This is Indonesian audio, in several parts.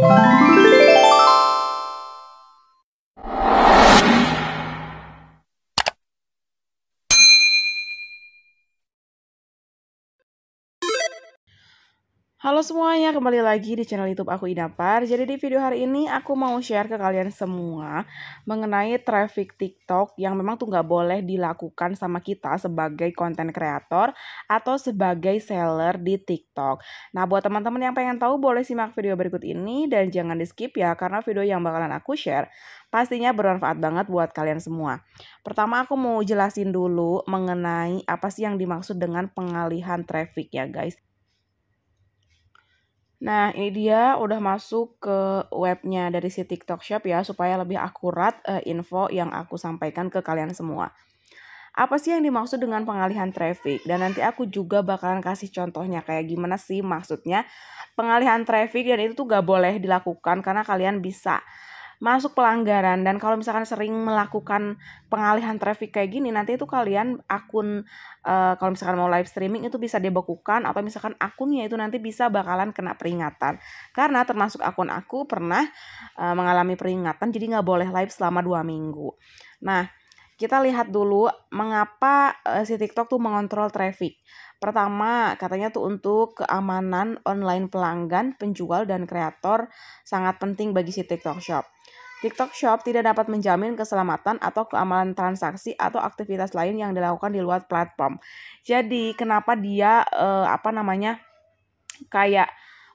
Bye. Halo semuanya, kembali lagi di channel YouTube aku Inapar. Jadi di video hari ini aku mau share ke kalian semua mengenai traffic TikTok yang memang tuh nggak boleh dilakukan sama kita sebagai konten kreator atau sebagai seller di TikTok. Nah buat teman-teman yang pengen tahu boleh simak video berikut ini dan jangan di skip ya karena video yang bakalan aku share pastinya bermanfaat banget buat kalian semua. Pertama aku mau jelasin dulu mengenai apa sih yang dimaksud dengan pengalihan traffic ya guys. Nah, ini dia udah masuk ke webnya dari si TikTok Shop ya, supaya lebih akurat uh, info yang aku sampaikan ke kalian semua. Apa sih yang dimaksud dengan pengalihan traffic? Dan nanti aku juga bakalan kasih contohnya kayak gimana sih maksudnya pengalihan traffic dan itu tuh gak boleh dilakukan karena kalian bisa masuk pelanggaran dan kalau misalkan sering melakukan pengalihan traffic kayak gini nanti itu kalian akun uh, kalau misalkan mau live streaming itu bisa dibekukan atau misalkan akunnya itu nanti bisa bakalan kena peringatan karena termasuk akun aku pernah uh, mengalami peringatan jadi nggak boleh live selama dua minggu. Nah kita lihat dulu mengapa uh, si TikTok tuh mengontrol traffic. Pertama, katanya tuh untuk keamanan online pelanggan, penjual, dan kreator sangat penting bagi si TikTok Shop. TikTok Shop tidak dapat menjamin keselamatan atau keamanan transaksi atau aktivitas lain yang dilakukan di luar platform. Jadi, kenapa dia uh, apa namanya? kayak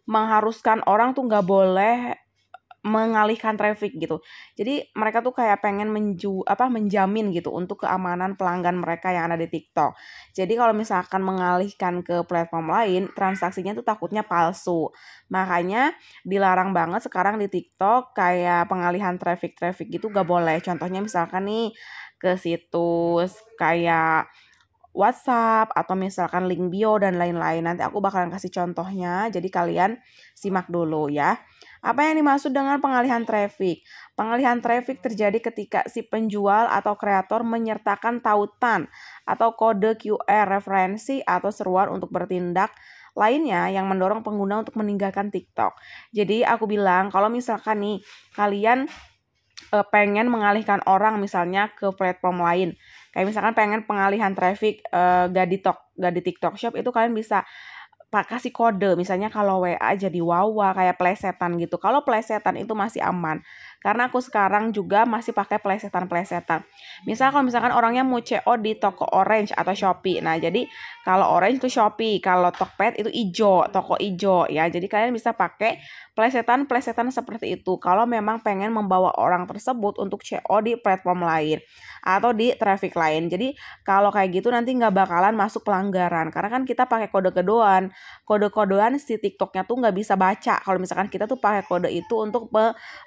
mengharuskan orang tuh nggak boleh mengalihkan traffic gitu. Jadi mereka tuh kayak pengen menju apa menjamin gitu untuk keamanan pelanggan mereka yang ada di TikTok. Jadi kalau misalkan mengalihkan ke platform lain, transaksinya tuh takutnya palsu. Makanya dilarang banget sekarang di TikTok kayak pengalihan traffic-traffic gitu gak boleh. Contohnya misalkan nih ke situs kayak WhatsApp atau misalkan link bio dan lain-lain. Nanti aku bakalan kasih contohnya, jadi kalian simak dulu ya. Apa yang dimaksud dengan pengalihan traffic? Pengalihan traffic terjadi ketika si penjual atau kreator menyertakan tautan atau kode QR referensi atau seruan untuk bertindak lainnya yang mendorong pengguna untuk meninggalkan TikTok. Jadi aku bilang kalau misalkan nih kalian uh, pengen mengalihkan orang misalnya ke platform lain. Kayak misalkan pengen pengalihan traffic uh, eh, gak di Tok, gak di TikTok Shop itu kalian bisa pak kasih kode misalnya kalau WA jadi wawa kayak plesetan gitu kalau plesetan itu masih aman karena aku sekarang juga masih pakai plesetan-plesetan misal kalau misalkan orangnya mau CO di toko Orange atau Shopee nah jadi kalau Orange itu Shopee kalau Tokped itu ijo toko ijo ya jadi kalian bisa pakai plesetan-plesetan seperti itu kalau memang pengen membawa orang tersebut untuk CO di platform lain atau di traffic lain jadi kalau kayak gitu nanti nggak bakalan masuk pelanggaran karena kan kita pakai kode kedoan kode-kodean si TikToknya tuh nggak bisa baca kalau misalkan kita tuh pakai kode itu untuk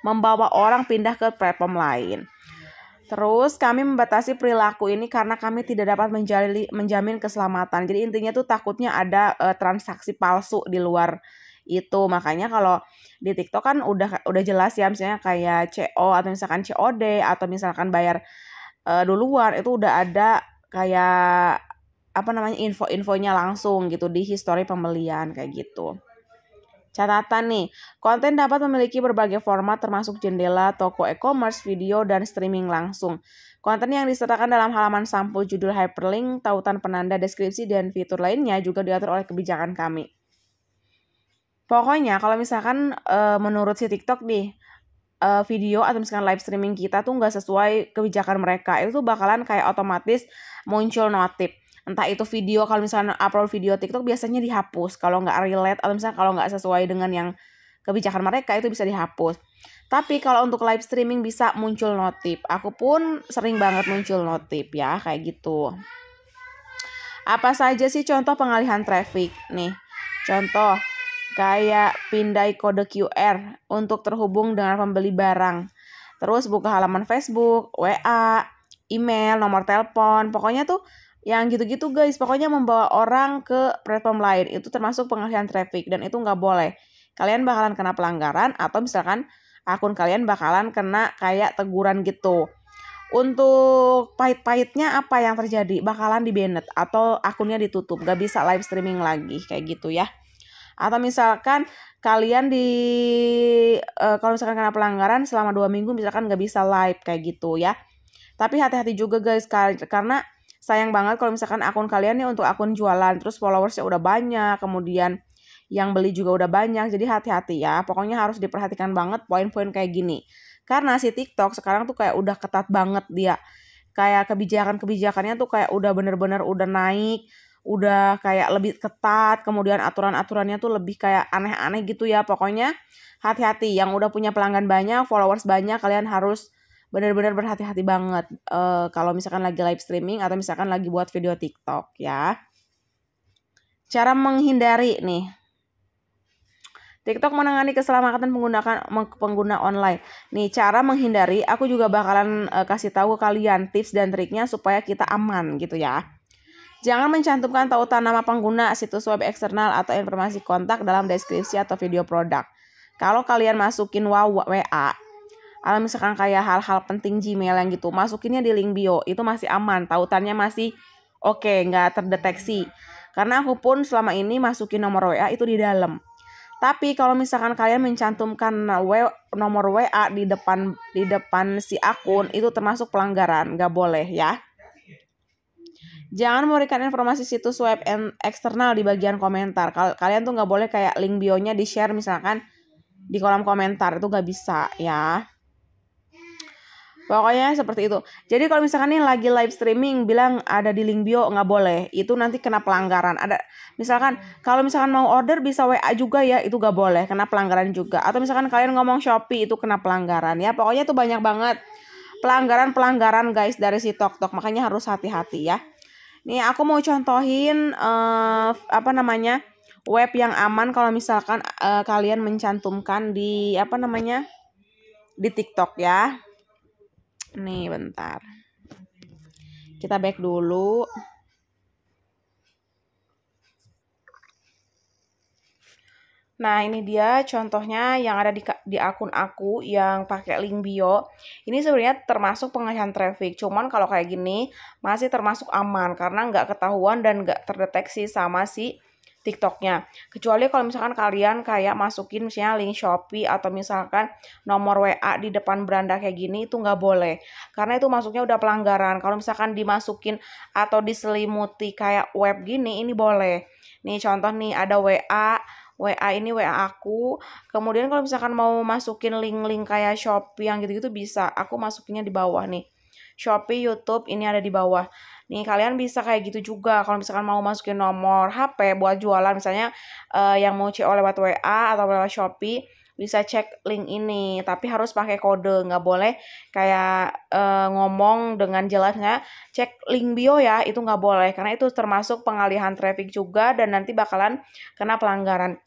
membawa orang pindah ke platform lain. Terus kami membatasi perilaku ini karena kami tidak dapat menjali, menjamin keselamatan. Jadi intinya tuh takutnya ada uh, transaksi palsu di luar itu. Makanya kalau di TikTok kan udah udah jelas ya misalnya kayak CO atau misalkan COD atau misalkan bayar uh, duluan itu udah ada kayak apa namanya info-infonya langsung gitu di history pembelian kayak gitu. Catatan nih, konten dapat memiliki berbagai format termasuk jendela, toko e-commerce, video, dan streaming langsung. Konten yang disertakan dalam halaman sampul judul hyperlink, tautan penanda deskripsi, dan fitur lainnya juga diatur oleh kebijakan kami. Pokoknya kalau misalkan e, menurut si TikTok nih, e, video atau misalkan live streaming kita tuh nggak sesuai kebijakan mereka, itu bakalan kayak otomatis muncul notif entah itu video kalau misalnya upload video TikTok biasanya dihapus kalau nggak relate atau misalnya kalau nggak sesuai dengan yang kebijakan mereka itu bisa dihapus. Tapi kalau untuk live streaming bisa muncul notif. Aku pun sering banget muncul notif ya kayak gitu. Apa saja sih contoh pengalihan traffic nih? Contoh kayak pindai kode QR untuk terhubung dengan pembeli barang. Terus buka halaman Facebook, WA, email, nomor telepon. Pokoknya tuh yang gitu-gitu guys pokoknya membawa orang ke platform lain itu termasuk pengalihan traffic dan itu nggak boleh kalian bakalan kena pelanggaran atau misalkan akun kalian bakalan kena kayak teguran gitu untuk pahit-pahitnya apa yang terjadi bakalan dibanned atau akunnya ditutup gak bisa live streaming lagi kayak gitu ya atau misalkan kalian di uh, kalau misalkan kena pelanggaran selama dua minggu misalkan nggak bisa live kayak gitu ya tapi hati-hati juga guys karena sayang banget kalau misalkan akun kalian nih untuk akun jualan terus followersnya udah banyak kemudian yang beli juga udah banyak jadi hati-hati ya pokoknya harus diperhatikan banget poin-poin kayak gini karena si TikTok sekarang tuh kayak udah ketat banget dia kayak kebijakan-kebijakannya tuh kayak udah bener-bener udah naik udah kayak lebih ketat kemudian aturan-aturannya tuh lebih kayak aneh-aneh gitu ya pokoknya hati-hati yang udah punya pelanggan banyak followers banyak kalian harus benar-benar berhati-hati banget uh, kalau misalkan lagi live streaming atau misalkan lagi buat video TikTok ya. Cara menghindari nih. TikTok menangani keselamatan penggunaan pengguna online. Nih cara menghindari, aku juga bakalan uh, kasih tahu kalian tips dan triknya supaya kita aman gitu ya. Jangan mencantumkan tautan nama pengguna, situs web eksternal, atau informasi kontak dalam deskripsi atau video produk. Kalau kalian masukin WA, kalau misalkan kayak hal-hal penting Gmail yang gitu masukinnya di link bio itu masih aman tautannya masih oke okay, nggak terdeteksi karena aku pun selama ini masukin nomor WA itu di dalam tapi kalau misalkan kalian mencantumkan nomor WA di depan di depan si akun itu termasuk pelanggaran nggak boleh ya Jangan memberikan informasi situs web and eksternal di bagian komentar. Kalian tuh nggak boleh kayak link bio-nya di-share misalkan di kolom komentar itu nggak bisa ya. Pokoknya seperti itu. Jadi kalau misalkan nih lagi live streaming bilang ada di link bio nggak boleh. Itu nanti kena pelanggaran. Ada misalkan kalau misalkan mau order bisa WA juga ya itu nggak boleh. Kena pelanggaran juga. Atau misalkan kalian ngomong Shopee itu kena pelanggaran ya. Pokoknya itu banyak banget pelanggaran-pelanggaran guys dari si TokTok. Makanya harus hati-hati ya. Nih aku mau contohin uh, apa namanya web yang aman kalau misalkan uh, kalian mencantumkan di apa namanya di TikTok ya nih bentar kita back dulu Nah, ini dia contohnya yang ada di, di akun aku yang pakai link bio. Ini sebenarnya termasuk pengalihan traffic. Cuman kalau kayak gini masih termasuk aman karena nggak ketahuan dan nggak terdeteksi sama si TikToknya. Kecuali kalau misalkan kalian kayak masukin misalnya link Shopee atau misalkan nomor WA di depan beranda kayak gini itu nggak boleh. Karena itu masuknya udah pelanggaran. Kalau misalkan dimasukin atau diselimuti kayak web gini ini boleh. Nih contoh nih ada WA WA ini WA aku. Kemudian kalau misalkan mau masukin link-link kayak Shopee yang gitu-gitu bisa. Aku masukinnya di bawah nih. Shopee, YouTube ini ada di bawah. Nih kalian bisa kayak gitu juga kalau misalkan mau masukin nomor HP buat jualan misalnya uh, yang mau CO lewat WA atau lewat Shopee bisa cek link ini tapi harus pakai kode nggak boleh kayak uh, ngomong dengan jelasnya cek link bio ya itu nggak boleh karena itu termasuk pengalihan traffic juga dan nanti bakalan kena pelanggaran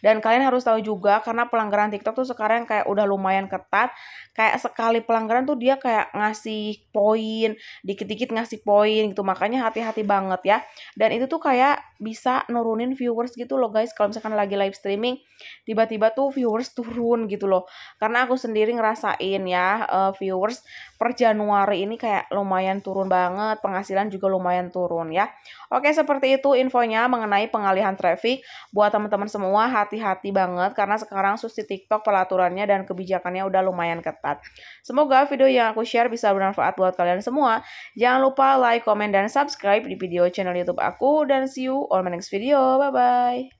dan kalian harus tahu juga karena pelanggaran TikTok tuh sekarang kayak udah lumayan ketat. Kayak sekali pelanggaran tuh dia kayak ngasih poin, dikit-dikit ngasih poin gitu. Makanya hati-hati banget ya. Dan itu tuh kayak bisa nurunin viewers gitu loh guys. Kalau misalkan lagi live streaming, tiba-tiba tuh viewers turun gitu loh. Karena aku sendiri ngerasain ya eh, viewers per Januari ini kayak lumayan turun banget. Penghasilan juga lumayan turun ya. Oke seperti itu infonya mengenai pengalihan traffic. Buat teman-teman semua hati-hati banget karena sekarang susi TikTok pelaturannya dan kebijakannya udah lumayan ketat. Semoga video yang aku share bisa bermanfaat buat kalian semua. Jangan lupa like, comment, dan subscribe di video channel YouTube aku. Dan see you on my next video. Bye-bye.